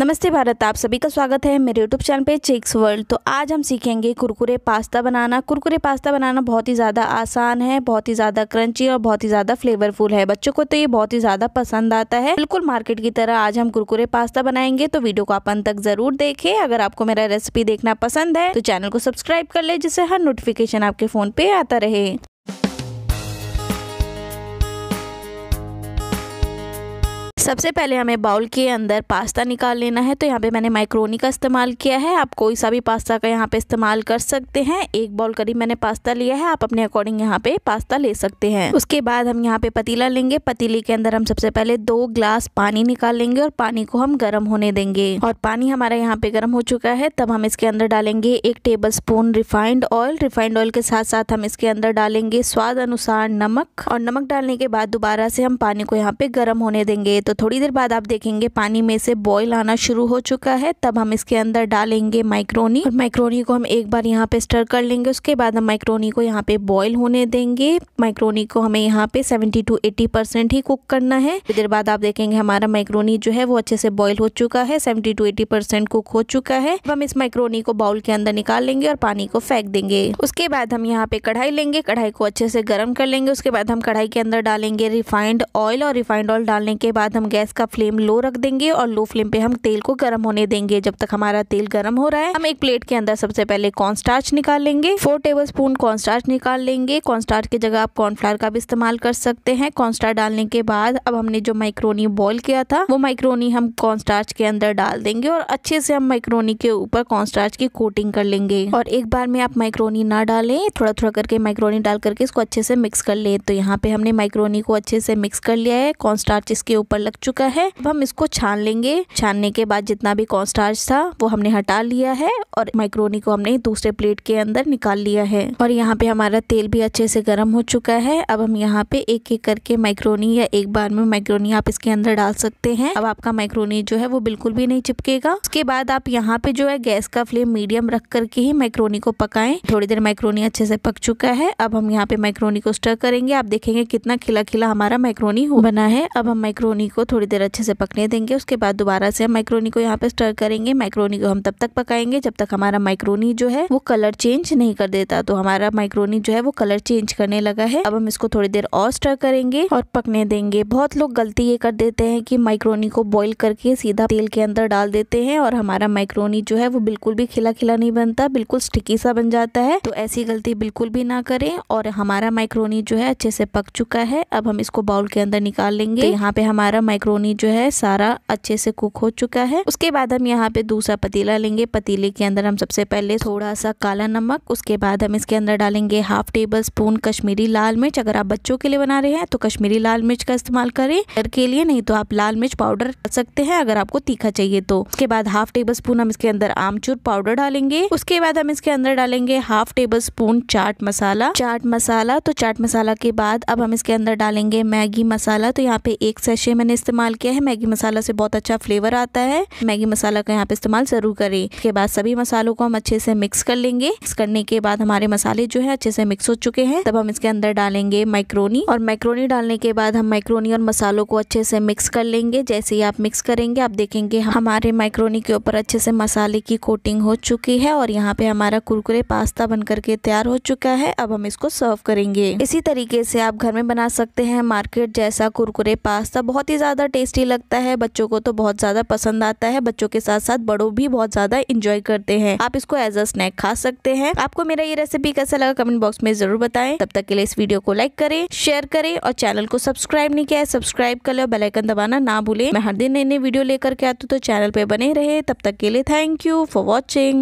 नमस्ते भारत आप सभी का स्वागत है मेरे यूट्यूब चैनल पे चिक्स वर्ल्ड तो आज हम सीखेंगे कुरकुरे पास्ता बनाना कुरकुरे पास्ता बनाना बहुत ही ज़्यादा आसान है बहुत ही ज़्यादा क्रंची और बहुत ही ज़्यादा फ्लेवरफुल है बच्चों को तो ये बहुत ही ज़्यादा पसंद आता है बिल्कुल मार्केट की तरह आज हम कुरकुरे पास्ता बनाएंगे तो वीडियो को आप अंत तक ज़रूर देखें अगर आपको मेरा रेसिपी देखना पसंद है तो चैनल को सब्सक्राइब कर ले जिससे हर नोटिफिकेशन आपके फ़ोन पे आता रहे सबसे पहले हमें बाउल के अंदर पास्ता निकाल लेना है तो यहाँ पे मैंने माइक्रोनी का इस्तेमाल किया है आप कोई सा भी पास्ता का यहाँ पे इस्तेमाल कर सकते हैं एक बाउल करीब मैंने पास्ता लिया है आप अपने अकॉर्डिंग यहाँ पे पास्ता ले सकते हैं उसके बाद हम यहाँ पे पतीला लेंगे पतीले के अंदर हम सबसे पहले दो ग्लास पानी निकाल लेंगे और पानी को हम गर्म होने देंगे और पानी हमारा यहाँ पे गर्म हो चुका है तब हम इसके अंदर डालेंगे एक tablespoon refined oil refined oil के साथ साथ हम इसके अंदर डालेंगे स्वाद अनुसार नमक और नमक डालने के बाद दोबारा से हम पानी को यहाँ पे गर्म होने देंगे तो थोड़ी देर बाद आप देखेंगे पानी में से बॉईल आना शुरू हो चुका है तब हम इसके अंदर डालेंगे माइक्रोनी और माइक्रोनी को हम एक बार यहाँ पे स्टर कर लेंगे उसके बाद हम माइक्रोनी को यहाँ पे बॉईल होने देंगे माइक्रोनी को हमें यहाँ पे 70 टू 80 परसेंट ही कुक करना है थोड़ी देर बाद आप देखेंगे हमारा माइक्रोनी जो है वो अच्छे से बॉयल हो चुका है seventy to eighty percent cook हो चुका है हम इस माइक्रोनी को बाउल के अंदर निकाल लेंगे और पानी को फेंक देंगे उसके बाद हम यहाँ पे कढ़ाई लेंगे कढ़ाई को अच्छे से गर्म कर लेंगे उसके बाद हम कढ़ाई के अंदर डालेंगे रिफाइंड ऑयल और रिफाइंड ऑयल डालने के बाद हम गैस का फ्लेम लो रख देंगे और लो फ्लेम पे हम तेल को गर्म होने देंगे जब तक हमारा तेल गर्म हो रहा है हम एक प्लेट के अंदर सबसे पहले कॉर्नस्टार्च निकाल लेंगे फोर टेबल स्पून कॉर्नस्टार्च निकाल लेंगे कॉर्नस्टार्च की जगह आप कॉर्नफ्लावर का भी इस्तेमाल कर सकते हैं कॉर्नस्टार्च डालने के बाद अब हमने जो माइक्रोनी बॉइल किया था वो माइक्रोनी हम कॉर्नस्टार्च के अंदर डाल देंगे और अच्छे से हम माइक्रोनी के ऊपर कॉर्नस्टार्च की कोटिंग कर लेंगे और एक बार में आप माइक्रोनी ना डालें थोड़ा थोड़ा करके माइक्रोनी डाल करके इसको अच्छे से मिक्स कर लें तो यहाँ पे हमने माइक्रोनी को अच्छे से मिक्स कर लिया है कॉर्नस्टार्च इसके ऊपर लग चुका है अब हम इसको छान लेंगे छानने के बाद जितना भी कॉन्स्टार्च था वो हमने हटा लिया है और माइक्रोनी को हमने दूसरे प्लेट के अंदर निकाल लिया है और यहाँ पे हमारा तेल भी अच्छे से गर्म हो चुका है अब हम यहाँ पे एक एक करके माइक्रोनी या एक बार में माइक्रोनी आप इसके अंदर डाल सकते हैं अब आपका माइक्रोनी जो है वो बिल्कुल भी नहीं चिपकेगा उसके बाद आप यहाँ पे जो है गैस का फ्लेम मीडियम रख करके ही माइक्रोनी को पकाए थोड़ी देर माइक्रोनी अच्छे से पक चुका है अब हम यहाँ पे माइक्रोनी को स्टर करेंगे आप देखेंगे कितना खिला खिला हमारा माइक्रोनी बना है अब हम माइक्रोनी को थोड़ी देर अच्छे से पकने देंगे उसके बाद दोबारा से हम माइक्रोनी को यहाँ पे स्टर करेंगे माइक्रोनी को हम तब तक पकाएंगे जब तक हमारा माइक्रोनी जो है वो कलर चेंज नहीं कर देता तो हमारा माइक्रोनी जो है वो कलर चेंज करने लगा है अब हम इसको थोड़ी देर और स्टर करेंगे और पकने देंगे बहुत लोग गलती ये कर देते हैं कि माइक्रोनी को बॉईल करके सीधा तेल के अंदर डाल देते हैं और हमारा माइक्रोनी जो है वो बिल्कुल भी खिला खिला नहीं बनता बिल्कुल स्टिकी सा बन जाता है तो ऐसी गलती बिल्कुल भी ना करें और हमारा माइक्रोनी जो है अच्छे से पक चुका है अब हम इसको बाउल के अंदर निकाल लेंगे तो यहाँ पे हमारा माइक्रोनी जो है सारा अच्छे से कुक हो चुका है उसके बाद हम यहाँ पे दूसरा पतीला लेंगे पतीले के अंदर हम सबसे पहले थोड़ा सा काला नमक उसके बाद हम इसके अंदर डालेंगे हाफ टेबल स्पून कश्मीरी लाल मिर्च अगर आप बच्चों के लिए बना रहे हैं तो कश्मीरी लाल मिर्च का इस्तेमाल करें घर के लिए नहीं तो आप लाल मिर्च पाउडर कर सकते हैं अगर आपको तीखा चाहिए तो उसके बाद हाफ टेबल स्पून हम इसके अंदर आमचूर पाउडर डालेंगे उसके बाद हम इसके अंदर डालेंगे half tablespoon chaat masala chaat masala तो चाट मसाला के बाद अब हम इसके अंदर डालेंगे मैगी मसाला तो यहाँ पे एक सैशे मैंने इस्तेमाल किया है मैगी मसाला से बहुत अच्छा फ्लेवर आता है मैगी मसाला का यहाँ पे इस्तेमाल ज़रूर करें इसके बाद सभी मसालों को हम अच्छे से मिक्स कर लेंगे मिक्स करने के बाद हमारे मसाले जो है अच्छे से मिक्स हो चुके हैं तब हम इसके अंदर डालेंगे माइक्रोनी और माइक्रोनी डालने के बाद हम माइक्रोनी और मसालों को अच्छे से मिक्स कर लेंगे जैसे ही आप मिक्स करेंगे आप देखेंगे हमारे माइक्रोनी के ऊपर अच्छे से मसाले की कोटिंग हो चुकी है और यहाँ पे हमारा कुरकुरे पास्ता बन करके तैयार हो चुका है अब हम इसको सर्व करेंगे इसी तरीके से आप घर में बना सकते हैं मार्केट जैसा कुरकुरे पास्ता बहुत ही ज़्यादा टेस्टी लगता है बच्चों को तो बहुत ज़्यादा पसंद आता है बच्चों के साथ साथ बड़ों भी बहुत ज़्यादा इंजॉय करते हैं आप इसको एज अ स्नैक खा सकते हैं आपको मेरा ये रेसिपी कैसा लगा कमेंट बॉक्स में जरूर बताएं तब तक के लिए इस वीडियो को लाइक करें शेयर करें और चैनल को सब्सक्राइब नहीं किया है सब्सक्राइब कर ले और बेलाइकन दबाना ना भूलें मैं हर दिन नई नई वीडियो लेकर के आती हूँ तो चैनल पर बने रहे तब तक के लिए थैंक यू फॉर वॉचिंग